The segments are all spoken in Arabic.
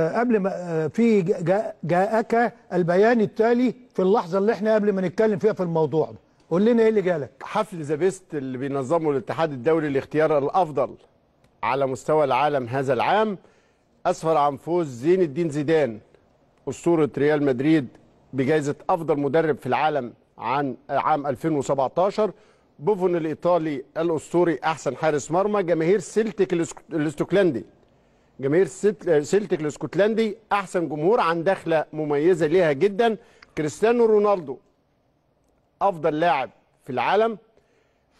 قبل ما في جاءك البيان التالي في اللحظه اللي احنا قبل ما نتكلم فيها في الموضوع ده قول لنا ايه اللي جالك حفل ذا بيست اللي بينظمه الاتحاد الدولي لاختيار الافضل على مستوى العالم هذا العام اسفر عن فوز زين الدين زيدان اسطوره ريال مدريد بجائزه افضل مدرب في العالم عن عام 2017 بوفون الايطالي الاسطوري احسن حارس مرمى جماهير سلتك الاستوكلندي جماهير سلتك الاسكتلندي احسن جمهور عن دخله مميزه ليها جدا كريستيانو رونالدو افضل لاعب في العالم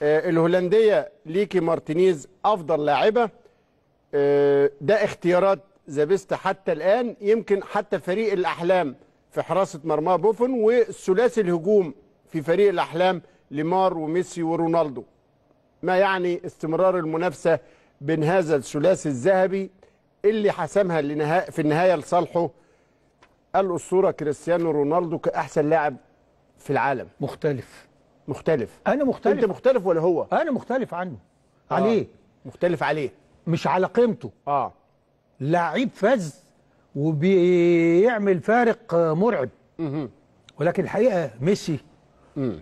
آه، الهولنديه ليكي مارتينيز افضل لاعبه آه، ده اختيارات زابيستا حتى الان يمكن حتى فريق الاحلام في حراسه مرمى بوفون والثلاثي الهجوم في فريق الاحلام ليمار وميسي ورونالدو ما يعني استمرار المنافسه بين هذا الثلاثي الذهبي اللي حسمها لنها... في النهايه لصالحه الاسطوره كريستيانو رونالدو كاحسن لاعب في العالم مختلف مختلف انا مختلف انت مختلف ولا هو انا مختلف عنه آه. عليه مختلف عليه مش على قيمته اه لعيب فز وبيعمل فارق مرعب مه. ولكن الحقيقه ميسي مه.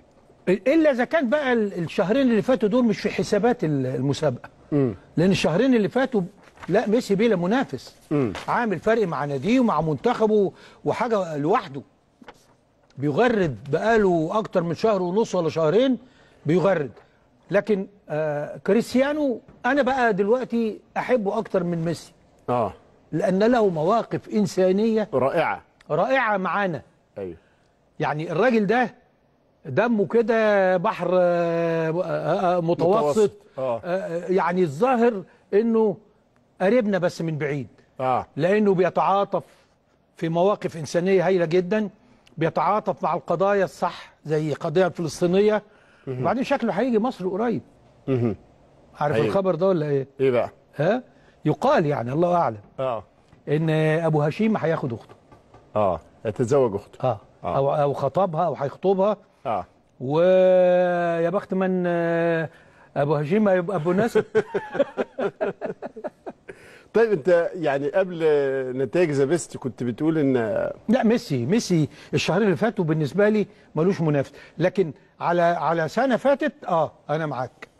الا اذا كان بقى الشهرين اللي فاتوا دول مش في حسابات المسابقه مه. لان الشهرين اللي فاتوا لا ميسي بلا منافس مم. عامل فرق مع ناديه ومع منتخبه وحاجه لوحده بيغرد بقاله اكتر من شهر ونص ولا شهرين بيغرد لكن آه كريستيانو انا بقى دلوقتي احبه اكتر من ميسي اه لان له مواقف انسانيه رائعه رائعه معانا ايوه يعني الراجل ده دمه كده بحر آه، آه، آه، متوسط, متوسط. آه. يعني الظاهر انه قريبنا بس من بعيد آه. لأنه بيتعاطف في مواقف إنسانية هايلة جدا بيتعاطف مع القضايا الصح زي القضية الفلسطينية وبعدين شكله هيجي مصر قريب عارف أيوه. الخبر ده ولا ايه؟ ايه بقى؟ ها؟ يقال يعني الله اعلم اه ان ابو هشيم هياخد اخته اه يتزوج اخته آه. اه او او خطبها او هيخطبها اه ويا بخت من آه، ابو هشيم هيبقى ابو ناس طيب انت يعني قبل نتائج ذا بيست كنت بتقول ان لا ميسي ميسي الشهرين اللي فاتوا بالنسبه لي ملوش منافس لكن على على سنه فاتت اه انا معاك